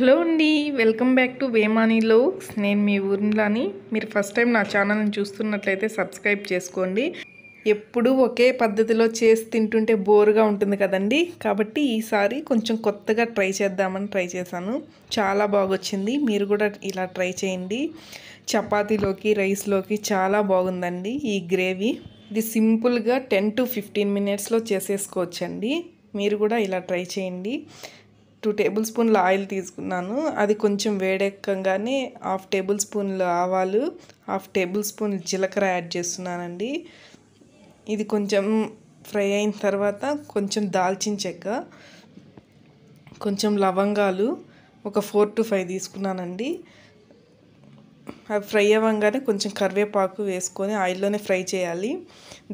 hello అండి welcome back to వేమానీ లోక్స్ నేను మీ ఊర్మిలాని మీరు ఫస్ట్ టైం నా ఛానల్ని చూస్తున్నట్లయితే సబ్స్క్రైబ్ చేసుకోండి ఎప్పుడూ ఒకే పద్ధతిలో చేసి తింటుంటే బోర్గా ఉంటుంది కదండి కాబట్టి ఈసారి కొంచెం కొత్తగా ట్రై చేద్దామని ట్రై చేశాను చాలా బాగొచ్చింది మీరు కూడా ఇలా ట్రై చేయండి చపాతీలోకి రైస్లోకి చాలా బాగుందండి ఈ గ్రేవీ ఇది సింపుల్గా టెన్ టు ఫిఫ్టీన్ మినిట్స్లో చేసేసుకోవచ్చండి మీరు కూడా ఇలా ట్రై చేయండి టూ టేబుల్ స్పూన్ల ఆయిల్ తీసుకున్నాను అది కొంచెం వేడెక్కగానే హాఫ్ టేబుల్ స్పూన్లు ఆవాలు హాఫ్ టేబుల్ స్పూన్ జీలకర్ర యాడ్ చేస్తున్నానండి ఇది కొంచెం ఫ్రై అయిన తర్వాత కొంచెం దాల్చిన చెక్క కొంచెం లవంగాలు ఒక ఫోర్ టు ఫైవ్ తీసుకున్నానండి అవి ఫ్రై అవ్వగానే కొంచెం కరివేపాకు వేసుకొని ఆయిల్లోనే ఫ్రై చేయాలి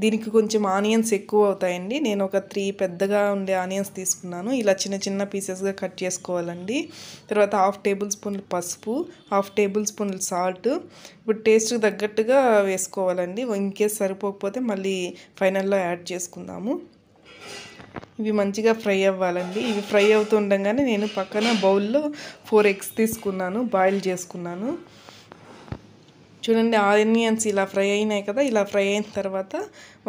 దీనికి కొంచెం ఆనియన్స్ ఎక్కువ అవుతాయండి నేను ఒక త్రీ పెద్దగా ఉండే ఆనియన్స్ తీసుకున్నాను ఇలా చిన్న చిన్న పీసెస్గా కట్ చేసుకోవాలండి తర్వాత హాఫ్ టేబుల్ స్పూన్ పసుపు హాఫ్ టేబుల్ స్పూన్ సాల్ట్ ఇప్పుడు టేస్ట్కి తగ్గట్టుగా వేసుకోవాలండి ఇంకేస్ సరిపోకపోతే మళ్ళీ ఫైనల్లో యాడ్ చేసుకుందాము ఇవి మంచిగా ఫ్రై అవ్వాలండి ఇవి ఫ్రై అవుతుండగానే నేను పక్కన బౌల్లో ఫోర్ ఎగ్స్ తీసుకున్నాను బాయిల్ చేసుకున్నాను చూడండి ఆనియన్స్ ఇలా ఫ్రై అయినాయి కదా ఇలా ఫ్రై అయిన తర్వాత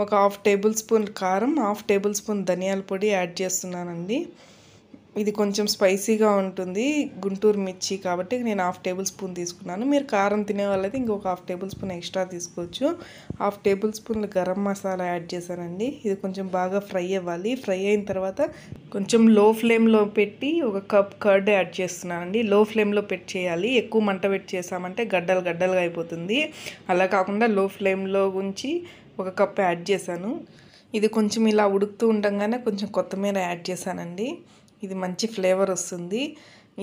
ఒక హాఫ్ టేబుల్ స్పూన్ కారం హాఫ్ టేబుల్ స్పూన్ ధనియాల పొడి యాడ్ చేస్తున్నానండి ఇది కొంచెం స్పైసీగా ఉంటుంది గుంటూరు మిర్చి కాబట్టి నేను హాఫ్ టేబుల్ స్పూన్ తీసుకున్నాను మీరు కారం తినే వాళ్ళైతే ఇంకొక హాఫ్ టేబుల్ స్పూన్ ఎక్స్ట్రా తీసుకోవచ్చు half tablespoon garam masala add చేశానండి ఇది కొంచెం బాగా ఫ్రై అవ్వాలి ఫ్రై అయిన తర్వాత కొంచెం లో ఫ్లేమ్లో పెట్టి ఒక కప్ కర్డ్ యాడ్ చేస్తున్నానండి లో ఫ్లేమ్లో పెట్టి చేయాలి ఎక్కువ మంట పెట్టి చేసామంటే గడ్డలు గడ్డలుగా అయిపోతుంది అలా కాకుండా లో ఫ్లేమ్లో ఉంచి ఒక కప్ యాడ్ చేశాను ఇది కొంచెం ఇలా ఉడుకుతూ ఉండగానే కొంచెం కొత్తిమీర యాడ్ చేశానండి ఇది మంచి ఫ్లేవర్ వస్తుంది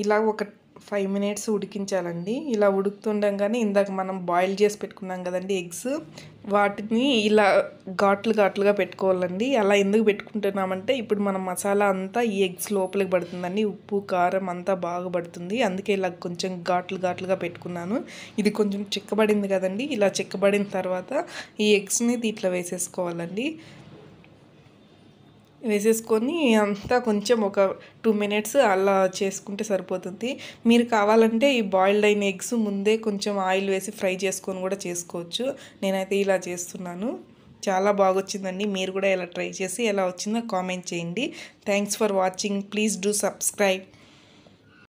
ఇలా ఒక ఫైవ్ మినిట్స్ ఉడికించాలండి ఇలా ఉడుకుతుండగానే ఇందాక మనం బాయిల్ చేసి పెట్టుకున్నాం కదండి ఎగ్స్ వాటిని ఇలా ఘాట్లు ఘాట్లుగా పెట్టుకోవాలండి అలా ఎందుకు పెట్టుకుంటున్నామంటే ఇప్పుడు మనం మసాలా అంతా ఈ ఎగ్స్ లోపలికి పడుతుందండి ఉప్పు కారం అంతా బాగా పడుతుంది అందుకే ఇలా కొంచెం ఘాట్లు ఘాట్లుగా పెట్టుకున్నాను ఇది కొంచెం చిక్కబడింది కదండి ఇలా చిక్కబడిన తర్వాత ఈ ఎగ్స్ని దీంట్లో వేసేసుకోవాలండి వేసేసుకొని అంతా కొంచెం ఒక టూ మినిట్స్ అలా చేసుకుంటే సరిపోతుంది మీరు కావాలంటే ఈ బాయిల్డ్ అయిన ఎగ్స్ ముందే కొంచెం ఆయిల్ వేసి ఫ్రై చేసుకొని కూడా చేసుకోవచ్చు నేనైతే ఇలా చేస్తున్నాను చాలా బాగొచ్చిందండి మీరు కూడా ఇలా ట్రై చేసి ఎలా వచ్చిందో కామెంట్ చేయండి thanks for watching please do subscribe